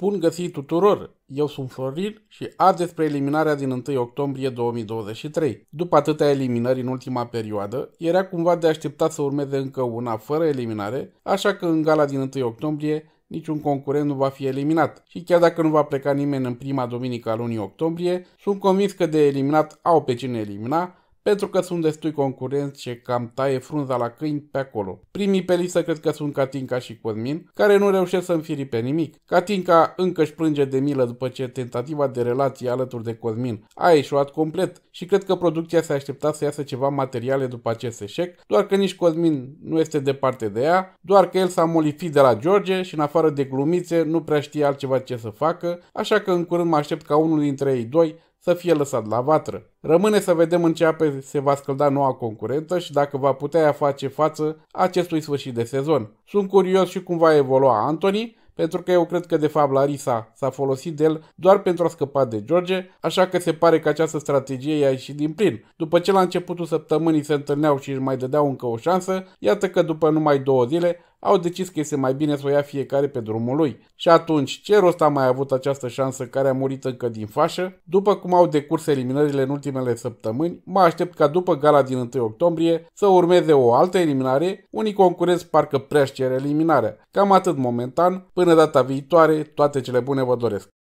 Bun găsit tuturor! Eu sunt Florin și azi despre eliminarea din 1 octombrie 2023. După atâtea eliminări în ultima perioadă, era cumva de așteptat să urmeze încă una fără eliminare, așa că în gala din 1 octombrie niciun concurent nu va fi eliminat și chiar dacă nu va pleca nimeni în prima duminică a lunii octombrie, sunt convins că de eliminat au pe cine elimina, pentru că sunt destui concurenți și cam taie frunza la câini pe acolo. Primii pe listă cred că sunt Catinca și Cosmin, care nu reușesc să înfiri pe nimic. Catinca încă își plânge de milă după ce tentativa de relație alături de Cosmin a ieșuat complet și cred că producția se aștepta să iasă ceva materiale după acest eșec, doar că nici Cosmin nu este departe de ea, doar că el s-a molifit de la George și în afară de glumițe nu prea știe altceva ce să facă, așa că în curând mă aștept ca unul dintre ei doi să fie lăsat la vatră. Rămâne să vedem în ce ape se va scălda noua concurentă și dacă va putea face față acestui sfârșit de sezon. Sunt curios și cum va evolua Anthony, pentru că eu cred că de fapt Larisa s-a folosit de el doar pentru a scăpa de George, așa că se pare că această strategie i-a ieșit din plin. După ce la începutul săptămânii se întâlneau și își mai dădeau încă o șansă, iată că după numai două zile au decis că este mai bine să o ia fiecare pe drumul lui. Și atunci, ce rost a mai avut această șansă care a murit încă din fașă? După cum au decurs eliminările în ultimele săptămâni, mă aștept ca după gala din 1 octombrie să urmeze o altă eliminare, unii concurenți parcă prea cer eliminarea. Cam atât momentan, până data viitoare, toate cele bune vă doresc!